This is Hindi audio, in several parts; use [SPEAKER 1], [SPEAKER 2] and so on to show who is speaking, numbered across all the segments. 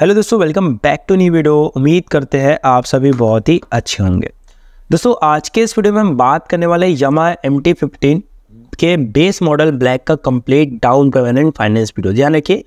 [SPEAKER 1] हेलो दोस्तों welcome back to new video उम्मीद करते हैं आप सभी बहुत ही अच्छे होंगे दोस्तों आज के इस वीडियो में हम बात करने वाले यमा एम टी फिफ्टीन के बेस मॉडल ब्लैक का complete down payment finance video ध्यान रखिए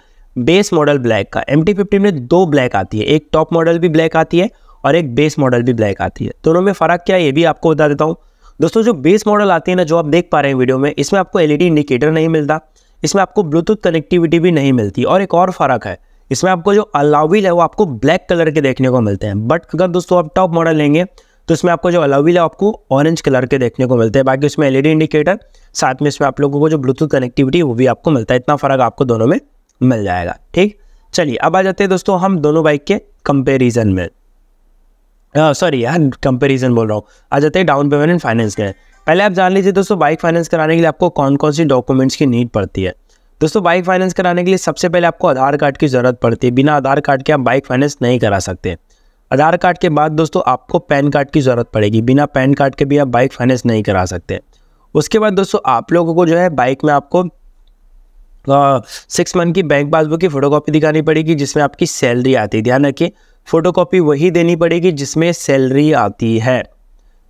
[SPEAKER 1] बेस मॉडल ब्लैक का एम टी फिफ्टीन में दो ब्लैक आती है एक टॉप मॉडल भी ब्लैक आती है और एक बेस मॉडल भी ब्लैक आती है दोनों में फ़र्क क्या है ये भी आपको बता देता हूँ दोस्तों जो बेस मॉडल आती है ना जो आप देख पा रहे हैं वीडियो में इसमें आपको एल इंडिकेटर नहीं मिलता इसमें आपको ब्लूटूथ कनेक्टिविटी भी नहीं मिलती और एक और फ़र्क है इसमें आपको जो अलाविल है वो आपको ब्लैक कलर के देखने को मिलते हैं बट अगर दोस्तों आप टॉप मॉडल लेंगे तो इसमें आपको जो अलाविल है आपको ऑरेंज कलर के देखने को मिलते हैं बाकी उसमें एलईडी इंडिकेटर साथ में इसमें आप लोगों को जो ब्लूटूथ कनेक्टिविटी वो भी आपको मिलता है इतना फ़र्क आपको दोनों में मिल जाएगा ठीक चलिए अब आ जाते हैं दोस्तों हम दोनों बाइक के कंपेरिजन में सॉरी यार कंपेरिजन बोल रहा हूँ आ जाते हैं डाउन पेमेंट एंड फाइनेंस के पहले आप जान लीजिए दोस्तों बाइक फाइनेंस कराने के लिए आपको कौन कौन सी डॉक्यूमेंट्स की नीड पड़ती है दोस्तों बाइक फाइनेंस कराने के लिए सबसे पहले आपको आधार कार्ड की ज़रूरत पड़ती है बिना आधार कार्ड के आप बाइक फाइनेंस नहीं करा सकते आधार कार्ड के बाद दोस्तों आपको पैन कार्ड की ज़रूरत पड़ेगी बिना पैन कार्ड के भी आप बाइक फाइनेंस नहीं करा सकते उसके बाद दोस्तों आप लोगों को जो है बाइक में आपको सिक्स मंथ की बैंक पासबुक की फ़ोटोकॉपी दिखानी पड़ेगी जिसमें आपकी सैलरी आती है ध्यान रखिए फ़ोटोकॉपी वही देनी पड़ेगी जिसमें सैलरी आती है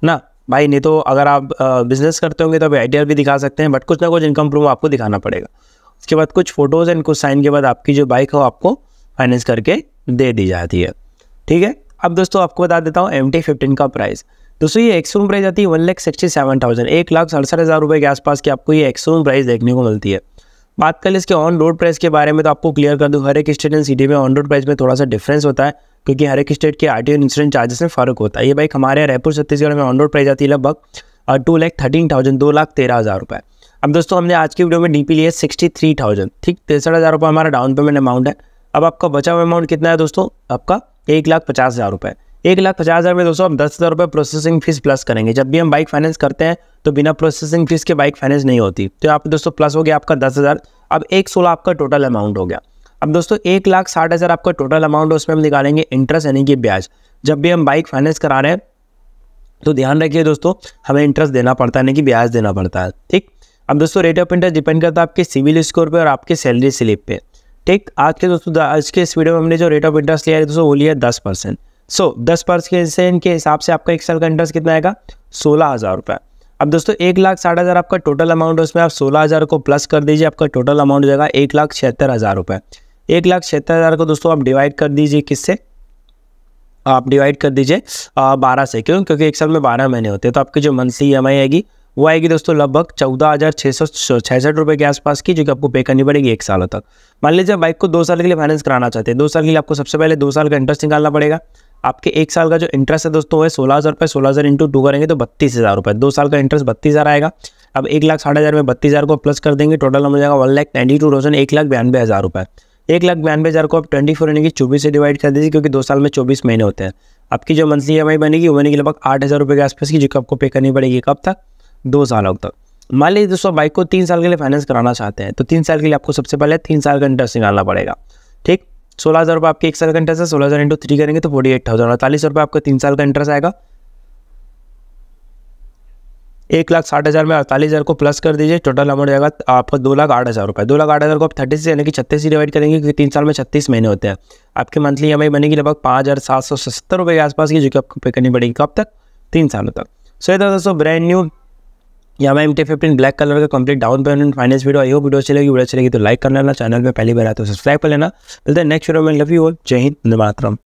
[SPEAKER 1] ना भाई नहीं तो अगर आप बिज़नेस करते होंगे तो आप आई भी दिखा सकते हैं बट कुछ ना कुछ इनकम प्रूफ आपको दिखाना पड़ेगा इसके बाद कुछ फ़ोटोज़ एंड कुछ साइन के बाद आपकी जो बाइक है वो आपको फाइनेंस करके दे दी जाती है ठीक है अब दोस्तों आपको बता देता हूँ एम टी फिफ्टीन का प्राइस दोस्तों ये एक्सरूम प्राइस आती है one lakh sixty seven thousand एक लाख सड़सठ हज़ार रुपये के आसपास की आपको ये एक्सरूम प्राइस देखने को मिलती है बात कर इसके ऑन रोड प्राइस के बारे में तो आपको क्लियर कर दूँ हर एक स्टेट एंड सिटी में ऑन रोड प्राइस में थोड़ा सा डिफरेंस होता है क्योंकि हर एक स्टेट के आर टी इंश्योरेंस चार्जेस में फ़र्क होता है ये बाइक हमारे रायपुर छत्तीसगढ़ में ऑन रोड प्राइस आती है लगभग टू लाख थर्टीन थाउजेंड दो लाख तेरह हज़ार रुपये अब दोस्तों हमने आज की वीडियो में डी पी लिया सिक्सटी थ्री थाउजेंड ठीक तिरसठ हज़ार रुपये हमारा डाउन पेमेंट अमाउंट है अब आपका बचा हुआ अमाउंट कितना है दोस्तों आपका एक लाख पचास हज़ार रुपये एक लाख पचास हज़ार में दोस्तों हम दस हज़ार रुपये प्रोसेसिंग फीस प्लस करेंगे जब भी हम बाइक फाइनेंस करते हैं तो बिना प्रोसेसिंग फीस के बाइक फाइनेंस नहीं होती तो आप दोस्तों प्लस हो गया आपका दस हज़ार अब एक सोलह आपका टोटल अमाउंट हो गया अब दोस्तों एक लाख साठ हज़ार आपका टोटल अमाउंट है उसमें हम निकालेंगे इंटरेस्ट यानी कि ब्याज जब भी हम बाइक फाइनेंस करा रहे हैं तो ध्यान रखिए दोस्तों हमें इंटरेस्ट देना पड़ता है यानी कि ब्याज देना पड़ता है ठीक अब दोस्तों रेट ऑफ इंटरेस्ट डिपेंड करता है आपके सिविल स्कोर पे और आपके सैलरी स्लिप पे ठीक आज के दोस्तों आज के इस वीडियो में हमने जो रेट ऑफ इंटरेस्ट लिया है दोस्तों वो लिया है दस परसेंट सो दस परसेंट के हिसाब से आपका एक साल का इंटरेस्ट कितना आएगा सोलह हज़ार रुपये अब दोस्तों एक लाख साठ हज़ार आपका टोटल अमाउंट है उसमें आप सोलह हज़ार को प्लस कर दीजिए आपका टोटल अमाउंट जाएगा एक लाख छिहत्तर हज़ार रुपये एक लाख छिहत्तर हज़ार को दोस्तों आप डिवाइड कर दीजिए किससे आप डिवाइड कर दीजिए बारह से क्यों क्योंकि एक साल में बारह महीने होते हैं तो आपकी जो मंथली ई एम आई आएगी वो आएगी दोस्तों लगभग चौदह हज़ार छः सौ छियासठ रुपये के आसपास की जो कि आपको पे करनी पड़ेगी एक साल तक मान लीजिए बाइक को दो साल के लिए फाइनेंस कराना चाहते हैं दो साल के लिए आपको सबसे पहले दो साल का इंटरेस्ट निकालना पड़ेगा आपके एक साल का जो इंटरेस्ट है दोस्तों है सोलह हज़ार रुपये सोलह हज़ार इंटू टू करेंगे तो बत्तीस हज़ार रुपये दो साल का इंटरेस्ट बत्तीस हज़ार आएगा अब एक लाख साढ़े हज़ार में बत्तीस हज़ार को प्लस कर देंगे टोटल हो जाएगा one lakh ninety two thousand एक लाख बयानवे हज़ार रुपये एक लाख बयानवे हज़ार को आप ट्वेंटी फोर यानी कि चौबीस से डिवाइड कर दीजिए क्योंकि दो साल में चौबीस महीने होते हैं आपकी जो मंथली ई बनेगी वो बनेगी लगभग आठ हज़ार रुपये के आसपास की जो कि आपको पे करनी पड़ेगी कब तक दो सालों तक मान लीजिए दोस्तों बाइक को तीन साल के लिए फाइनेंस कराना चाहते हैं तो तीन साल के लिए आपको सबसे पहले तीन साल का इंटरेस्ट निकालना पड़ेगा ठीक सोलह हज़ार रुपये आपके एक साल का इंटरेस्ट है सोलह हज़ार इंटू थ्री करेंगे तो फोर्टी एट थाउजेंड अड़तालीस रुपये आपका तीन साल का इंटरेस्ट आएगा एक लाख साठ हज़ार में अड़तालीस हज़ार को प्लस कर दीजिए टोटल अमाउंट जाएगा आपका दो लाख आठ हज़ार रुपये दो लाख आठ हज़ार को आप थर्टी से यानी कि छत्तीस ही डिवाइड करेंगे क्योंकि तीन साल में छत्तीस महीने होते हैं आपकी मंथली ई एम आई बनेगी लगभग पाँच हज़ार सात सौ सत्तर रुपये के आसपास की जो कि आपको पे करनी पड़ेगी कब तक तीन सालों तक सो ये दोस्तों ब्रांड न्यू या मैं M T fifteen black colour का complete down payment finance video आई हो वीडियो अच्छी लगी वीडियो अच्छी लगी तो लाइक कर लेना चैनल में पहली बार आते तो सब्सक्राइब कर लेना मिलते हैं नेक्स्ट वीडियो में लव यू ऑल जय हिंद मातरम